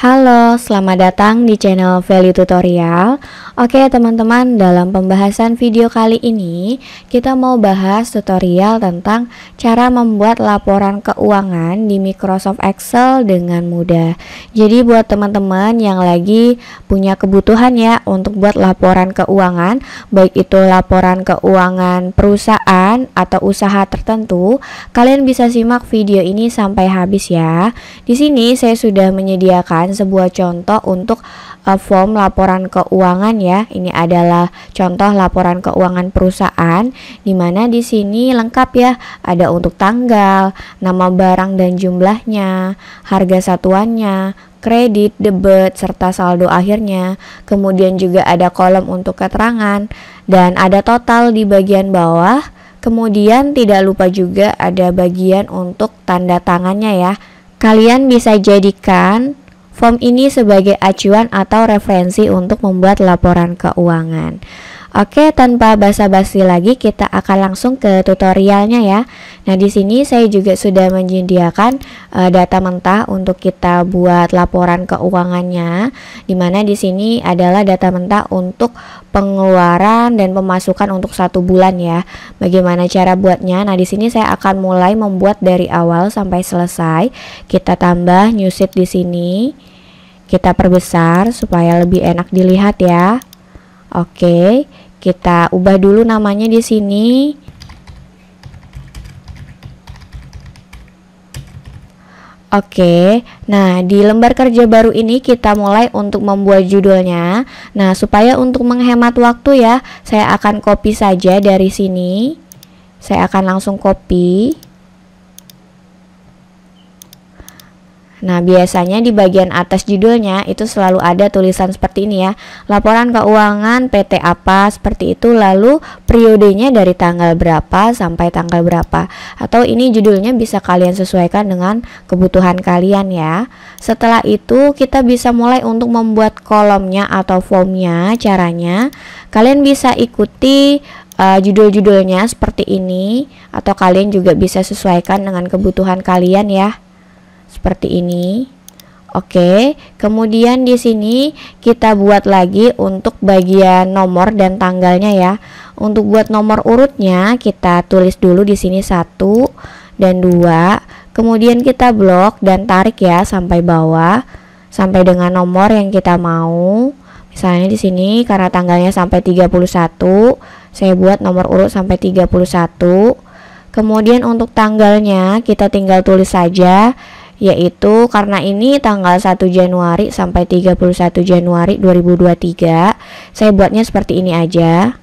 Halo, selamat datang di channel Value Tutorial. Oke, teman-teman, dalam pembahasan video kali ini kita mau bahas tutorial tentang cara membuat laporan keuangan di Microsoft Excel dengan mudah. Jadi buat teman-teman yang lagi punya kebutuhan ya untuk buat laporan keuangan, baik itu laporan keuangan perusahaan atau usaha tertentu, kalian bisa simak video ini sampai habis ya. Di sini saya sudah menyediakan memberikan sebuah contoh untuk uh, form laporan keuangan ya. Ini adalah contoh laporan keuangan perusahaan di mana di sini lengkap ya, ada untuk tanggal, nama barang dan jumlahnya, harga satuannya, kredit, debit, serta saldo akhirnya. Kemudian juga ada kolom untuk keterangan dan ada total di bagian bawah. Kemudian tidak lupa juga ada bagian untuk tanda tangannya ya. Kalian bisa jadikan Form ini sebagai acuan atau referensi untuk membuat laporan keuangan. Oke, tanpa basa-basi lagi kita akan langsung ke tutorialnya ya. Nah, di sini saya juga sudah menyediakan uh, data mentah untuk kita buat laporan keuangannya. Dimana di sini adalah data mentah untuk pengeluaran dan pemasukan untuk satu bulan ya. Bagaimana cara buatnya? Nah, di sini saya akan mulai membuat dari awal sampai selesai. Kita tambah new sheet di sini. Kita perbesar supaya lebih enak dilihat ya. Oke, kita ubah dulu namanya di sini. Oke, nah di lembar kerja baru ini kita mulai untuk membuat judulnya. Nah, supaya untuk menghemat waktu ya, saya akan copy saja dari sini. Saya akan langsung copy. Nah, biasanya di bagian atas judulnya itu selalu ada tulisan seperti ini ya. Laporan keuangan PT apa seperti itu lalu periodenya dari tanggal berapa sampai tanggal berapa. Atau ini judulnya bisa kalian sesuaikan dengan kebutuhan kalian ya. Setelah itu kita bisa mulai untuk membuat kolomnya atau formnya. Caranya kalian bisa ikuti uh, judul-judulnya seperti ini atau kalian juga bisa sesuaikan dengan kebutuhan kalian ya seperti ini. Oke, kemudian di sini kita buat lagi untuk bagian nomor dan tanggalnya ya. Untuk buat nomor urutnya kita tulis dulu di sini satu dan dua Kemudian kita blok dan tarik ya sampai bawah sampai dengan nomor yang kita mau. Misalnya di sini karena tanggalnya sampai 31, saya buat nomor urut sampai 31. Kemudian untuk tanggalnya kita tinggal tulis saja yaitu karena ini tanggal 1 Januari sampai 31 Januari 2023 saya buatnya seperti ini aja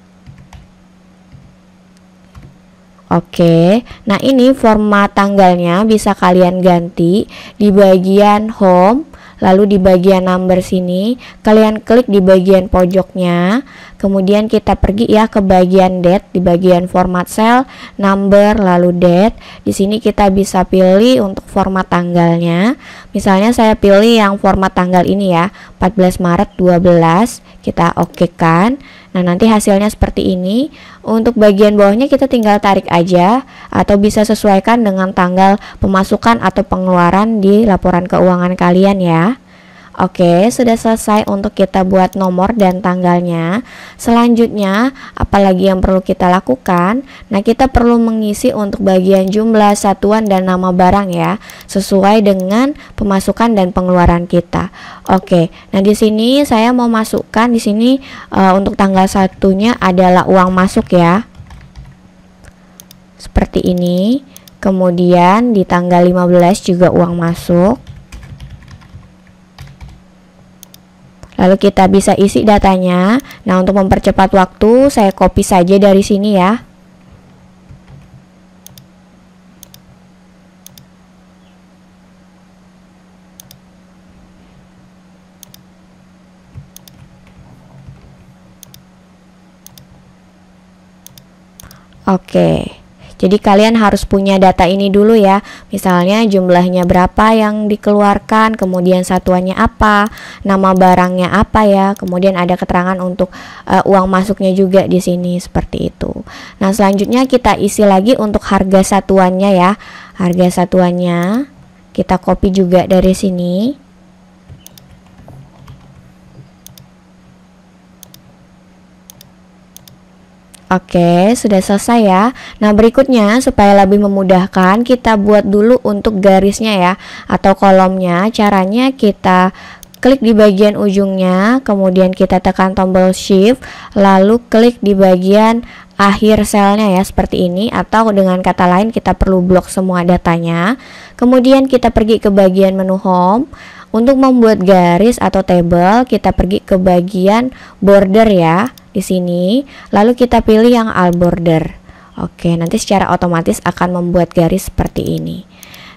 Oke, nah ini format tanggalnya bisa kalian ganti di bagian home Lalu di bagian number sini, kalian klik di bagian pojoknya. Kemudian kita pergi ya ke bagian date di bagian format cell, number lalu date. Di sini kita bisa pilih untuk format tanggalnya. Misalnya saya pilih yang format tanggal ini ya, 14 Maret 12. Kita oke okay kan. Nah, nanti hasilnya seperti ini. Untuk bagian bawahnya kita tinggal tarik aja atau bisa sesuaikan dengan tanggal pemasukan atau pengeluaran di laporan keuangan kalian ya. Oke, sudah selesai untuk kita buat nomor dan tanggalnya. Selanjutnya, apalagi yang perlu kita lakukan? Nah, kita perlu mengisi untuk bagian jumlah, satuan, dan nama barang ya, sesuai dengan pemasukan dan pengeluaran kita. Oke, nah di sini saya mau masukkan di sini uh, untuk tanggal satunya adalah uang masuk ya. Seperti ini. Kemudian di tanggal 15 juga uang masuk. Lalu kita bisa isi datanya. Nah, untuk mempercepat waktu, saya copy saja dari sini ya. Oke. Okay. Jadi kalian harus punya data ini dulu ya. Misalnya jumlahnya berapa yang dikeluarkan, kemudian satuannya apa, nama barangnya apa ya, kemudian ada keterangan untuk uh, uang masuknya juga di sini seperti itu. Nah, selanjutnya kita isi lagi untuk harga satuannya ya. Harga satuannya kita copy juga dari sini. Oke, sudah selesai ya. Nah, berikutnya supaya lebih memudahkan, kita buat dulu untuk garisnya ya atau kolomnya. Caranya kita klik di bagian ujungnya, kemudian kita tekan tombol shift, lalu klik di bagian akhir selnya ya seperti ini atau dengan kata lain kita perlu blok semua datanya. Kemudian kita pergi ke bagian menu home untuk membuat garis atau table, kita pergi ke bagian border ya di sini. Lalu kita pilih yang all border. Oke, nanti secara otomatis akan membuat garis seperti ini.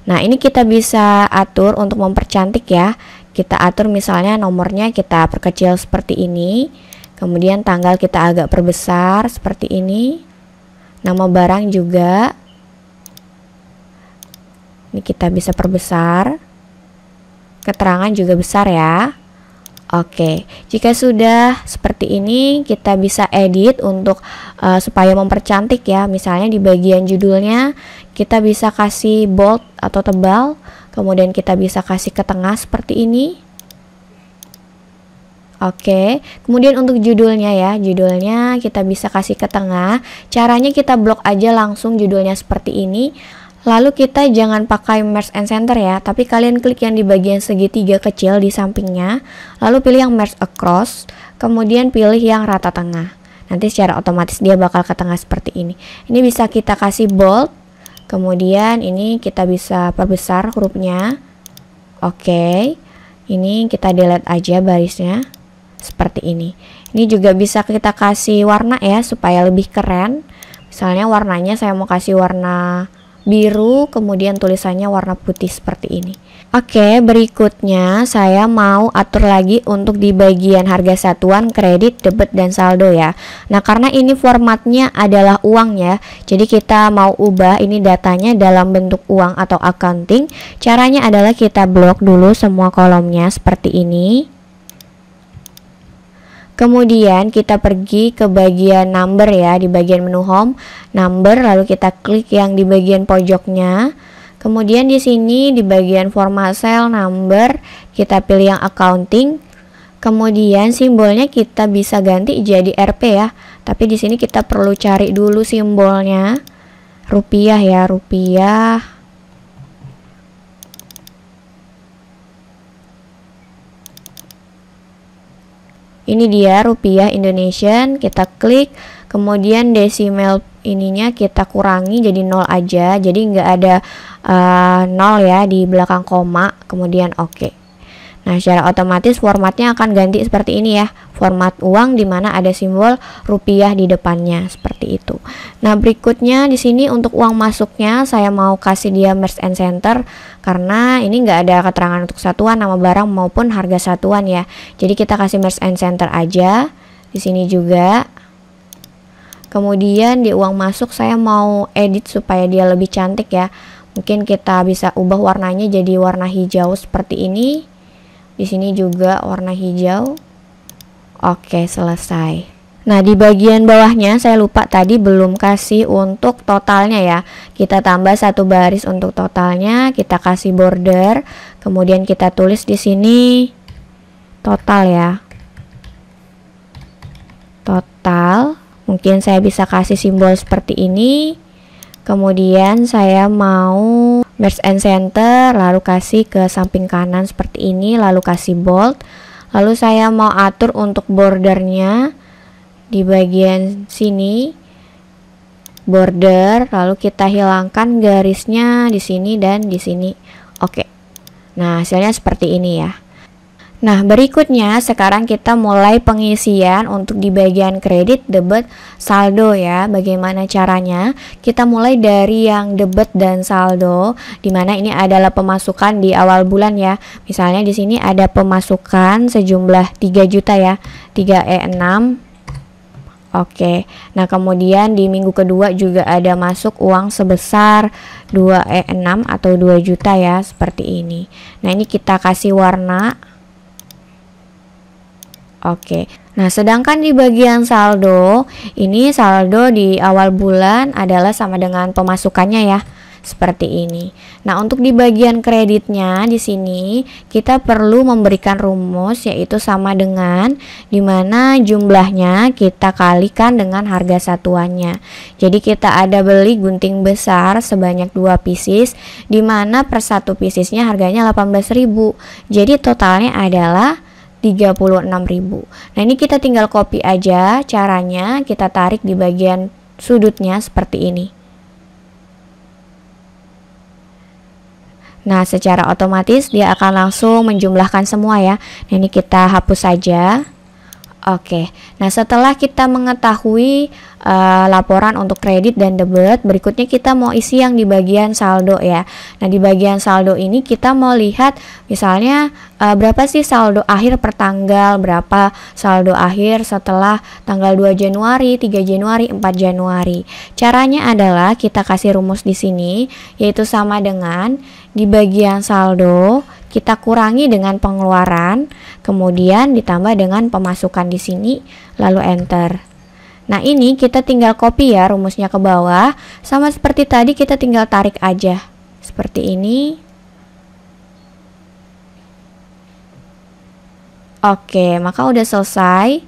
Nah, ini kita bisa atur untuk mempercantik ya. Kita atur misalnya nomornya kita perkecil seperti ini. Kemudian tanggal kita agak perbesar seperti ini. Nama barang juga. Ini kita bisa perbesar keterangan juga besar ya. Oke, jika sudah seperti ini kita bisa edit untuk uh, supaya mempercantik ya. Misalnya di bagian judulnya kita bisa kasih bold atau tebal, kemudian kita bisa kasih ke tengah seperti ini. Oke, kemudian untuk judulnya ya, judulnya kita bisa kasih ke tengah. Caranya kita blok aja langsung judulnya seperti ini Lalu kita jangan pakai merge and center ya, tapi kalian klik yang di bagian segitiga kecil di sampingnya, lalu pilih yang merge across, kemudian pilih yang rata tengah. Nanti secara otomatis dia bakal ke tengah seperti ini. Ini bisa kita kasih bold, kemudian ini kita bisa perbesar hurufnya. Oke, okay. ini kita delete aja barisnya seperti ini. Ini juga bisa kita kasih warna ya supaya lebih keren. Misalnya warnanya saya mau kasih warna biru kemudian tulisannya warna putih seperti ini Oke berikutnya saya mau atur lagi untuk di bagian harga satuan kredit debit dan saldo ya Nah karena ini formatnya adalah uang ya jadi kita mau ubah ini datanya dalam bentuk uang atau accounting caranya adalah kita blok dulu semua kolomnya seperti ini Kemudian kita pergi ke bagian number ya di bagian menu home number lalu kita klik yang di bagian pojoknya. Kemudian di sini di bagian format cell number kita pilih yang accounting. Kemudian simbolnya kita bisa ganti jadi RP ya. Tapi di sini kita perlu cari dulu simbolnya. Rupiah ya, rupiah. ini dia rupiah Indonesian kita klik kemudian desimal ininya kita kurangi jadi nol aja jadi nggak ada uh, nol ya di belakang koma kemudian oke okay. Nah, secara otomatis formatnya akan ganti seperti ini ya. Format uang di mana ada simbol rupiah di depannya seperti itu. Nah, berikutnya di sini untuk uang masuknya saya mau kasih dia merge and center karena ini nggak ada keterangan untuk satuan nama barang maupun harga satuan ya. Jadi kita kasih merge and center aja. Di sini juga Kemudian di uang masuk saya mau edit supaya dia lebih cantik ya. Mungkin kita bisa ubah warnanya jadi warna hijau seperti ini. Di sini juga warna hijau. Oke, selesai. Nah, di bagian bawahnya saya lupa tadi belum kasih untuk totalnya ya. Kita tambah satu baris untuk totalnya, kita kasih border, kemudian kita tulis di sini total ya. Total. Mungkin saya bisa kasih simbol seperti ini kemudian saya mau merge and center lalu kasih ke samping kanan seperti ini lalu kasih bold lalu saya mau atur untuk bordernya di bagian sini border lalu kita hilangkan garisnya di sini dan di sini oke nah hasilnya seperti ini ya Nah, berikutnya sekarang kita mulai pengisian untuk di bagian kredit, debit, saldo ya. Bagaimana caranya? Kita mulai dari yang debit dan saldo, di mana ini adalah pemasukan di awal bulan ya. Misalnya di sini ada pemasukan sejumlah 3 juta ya. 3E6 Oke, nah kemudian di minggu kedua juga ada masuk uang sebesar 2E6 atau 2 juta ya, seperti ini. Nah ini kita kasih warna Oke. Nah, sedangkan di bagian saldo, ini saldo di awal bulan adalah sama dengan pemasukannya ya, seperti ini. Nah, untuk di bagian kreditnya di sini kita perlu memberikan rumus yaitu sama dengan di mana jumlahnya kita kalikan dengan harga satuannya. Jadi kita ada beli gunting besar sebanyak 2 pieces di mana per satu piecesnya harganya 18.000. Jadi totalnya adalah 36.000. Nah, ini kita tinggal copy aja caranya, kita tarik di bagian sudutnya seperti ini. Nah, secara otomatis dia akan langsung menjumlahkan semua ya. Nah, ini kita hapus saja. Oke. Nah, setelah kita mengetahui uh, laporan untuk kredit dan debit. Berikutnya kita mau isi yang di bagian saldo ya. Nah, di bagian saldo ini kita mau lihat misalnya uh, berapa sih saldo akhir per tanggal, berapa saldo akhir setelah tanggal 2 Januari, 3 Januari, 4 Januari. Caranya adalah kita kasih rumus di sini yaitu sama dengan di bagian saldo kita kurangi dengan pengeluaran, kemudian ditambah dengan pemasukan di sini, lalu enter. Nah ini kita tinggal copy ya rumusnya ke bawah. Sama seperti tadi kita tinggal tarik aja. Seperti ini. Oke, maka udah selesai.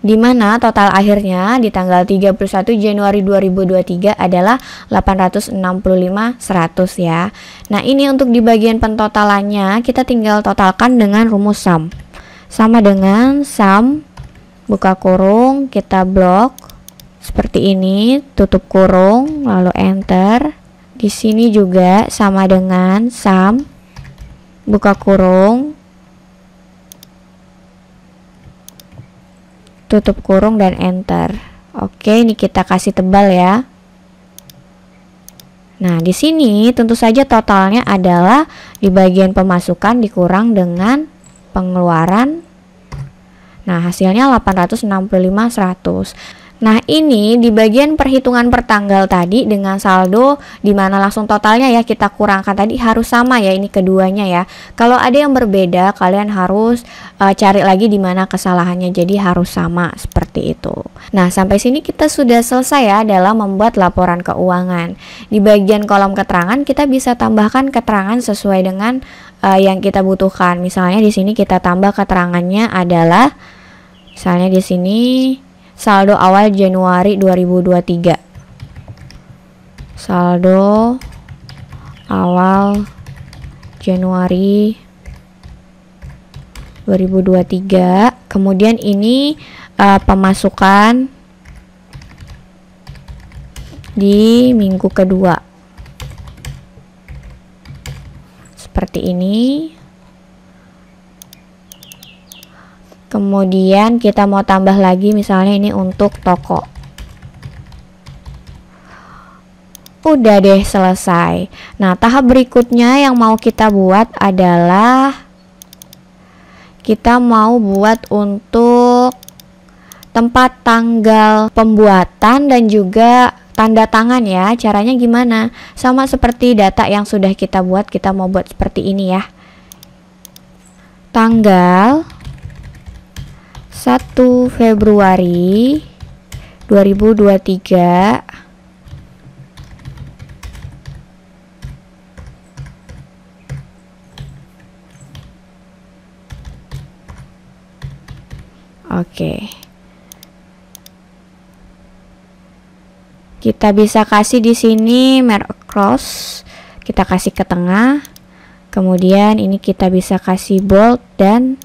Di mana total akhirnya di tanggal 31 Januari 2023 adalah 865.100 ya. Nah, ini untuk di bagian pentotalannya kita tinggal totalkan dengan rumus sum. Sama dengan sum buka kurung kita blok seperti ini tutup kurung lalu enter di sini juga sama dengan sum buka kurung tutup kurung dan enter oke ini kita kasih tebal ya Nah, di sini tentu saja totalnya adalah di bagian pemasukan dikurang dengan pengeluaran Nah, hasilnya 100. Nah, ini di bagian perhitungan per tanggal tadi dengan saldo di mana langsung totalnya ya kita kurangkan tadi harus sama ya ini keduanya ya. Kalau ada yang berbeda kalian harus uh, cari lagi di mana kesalahannya jadi harus sama seperti itu. Nah, sampai sini kita sudah selesai ya dalam membuat laporan keuangan. Di bagian kolom keterangan kita bisa tambahkan keterangan sesuai dengan uh, yang kita butuhkan. Misalnya di sini kita tambah keterangannya adalah Misalnya di sini saldo awal Januari 2023. Saldo awal Januari 2023. Kemudian ini uh, pemasukan di minggu kedua. Seperti ini. kemudian kita mau tambah lagi misalnya ini untuk toko udah deh selesai nah tahap berikutnya yang mau kita buat adalah kita mau buat untuk tempat tanggal pembuatan dan juga tanda tangan ya caranya gimana sama seperti data yang sudah kita buat kita mau buat seperti ini ya tanggal 1 Februari 2023 Oke. Kita bisa kasih di sini merk cross, kita kasih ke tengah. Kemudian ini kita bisa kasih bold dan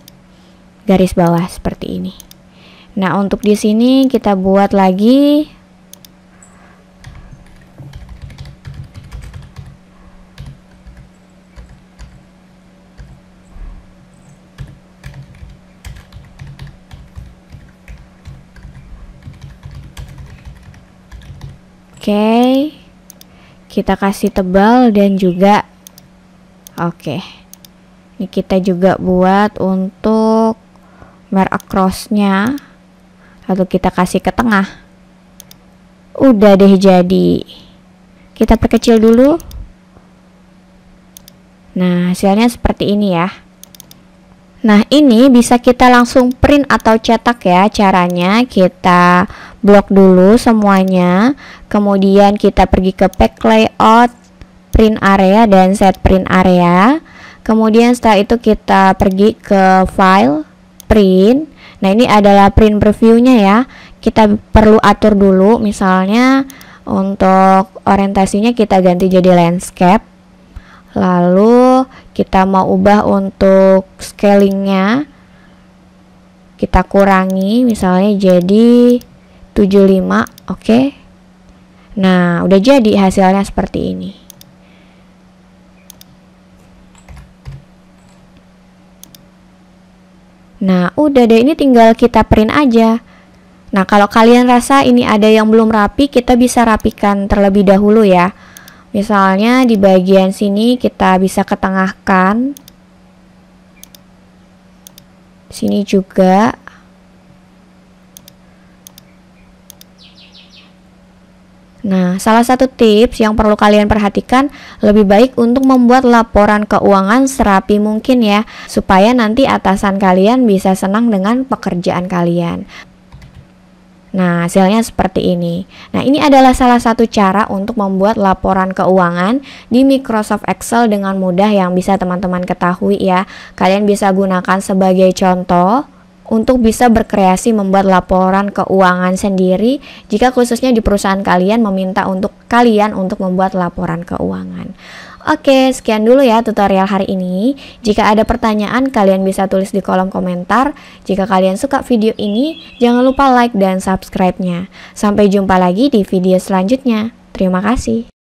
garis bawah seperti ini. Nah, untuk di sini kita buat lagi Oke. Okay. Kita kasih tebal dan juga oke. Okay. Ini kita juga buat untuk across-nya lalu kita kasih ke tengah udah deh jadi kita perkecil dulu nah hasilnya seperti ini ya Nah ini bisa kita langsung print atau cetak ya caranya kita blok dulu semuanya kemudian kita pergi ke pack layout print area dan set print area kemudian setelah itu kita pergi ke file print. Nah, ini adalah print previewnya ya. Kita perlu atur dulu misalnya untuk orientasinya kita ganti jadi landscape. Lalu kita mau ubah untuk scalingnya kita kurangi misalnya jadi 75 oke okay? nah udah jadi hasilnya seperti ini Nah, udah deh ini tinggal kita print aja. Nah, kalau kalian rasa ini ada yang belum rapi, kita bisa rapikan terlebih dahulu ya. Misalnya di bagian sini kita bisa ketengahkan. Sini juga Nah, salah satu tips yang perlu kalian perhatikan lebih baik untuk membuat laporan keuangan serapi mungkin ya, supaya nanti atasan kalian bisa senang dengan pekerjaan kalian. Nah, hasilnya seperti ini. Nah, ini adalah salah satu cara untuk membuat laporan keuangan di Microsoft Excel dengan mudah yang bisa teman-teman ketahui ya. Kalian bisa gunakan sebagai contoh untuk bisa berkreasi membuat laporan keuangan sendiri jika khususnya di perusahaan kalian meminta untuk kalian untuk membuat laporan keuangan. Oke, sekian dulu ya tutorial hari ini. Jika ada pertanyaan, kalian bisa tulis di kolom komentar. Jika kalian suka video ini, jangan lupa like dan subscribe-nya. Sampai jumpa lagi di video selanjutnya. Terima kasih.